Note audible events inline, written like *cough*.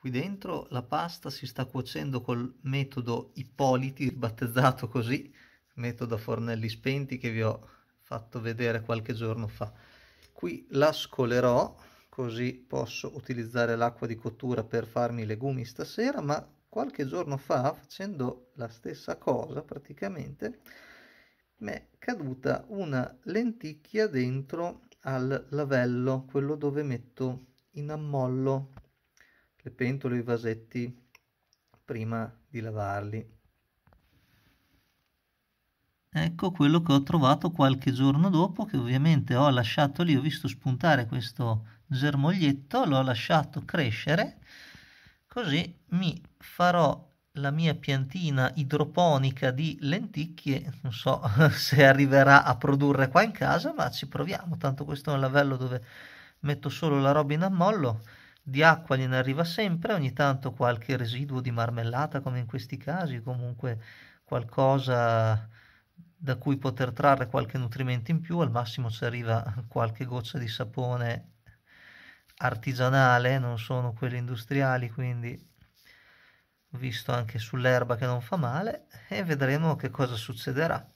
Qui dentro la pasta si sta cuocendo col metodo Ippoliti, battezzato così, metodo fornelli spenti che vi ho fatto vedere qualche giorno fa. Qui la scolerò, così posso utilizzare l'acqua di cottura per farmi i legumi stasera, ma qualche giorno fa, facendo la stessa cosa praticamente, mi è caduta una lenticchia dentro al lavello, quello dove metto in ammollo le pentole e i vasetti prima di lavarli. Ecco quello che ho trovato qualche giorno dopo, che ovviamente ho lasciato lì, ho visto spuntare questo germoglietto, l'ho lasciato crescere, così mi farò la mia piantina idroponica di lenticchie, non so *laughs* se arriverà a produrre qua in casa, ma ci proviamo, tanto questo è un lavello dove metto solo la roba in ammollo, di acqua gliene arriva sempre, ogni tanto qualche residuo di marmellata come in questi casi, comunque qualcosa da cui poter trarre qualche nutrimento in più, al massimo ci arriva qualche goccia di sapone artigianale, non sono quelli industriali, quindi visto anche sull'erba che non fa male e vedremo che cosa succederà.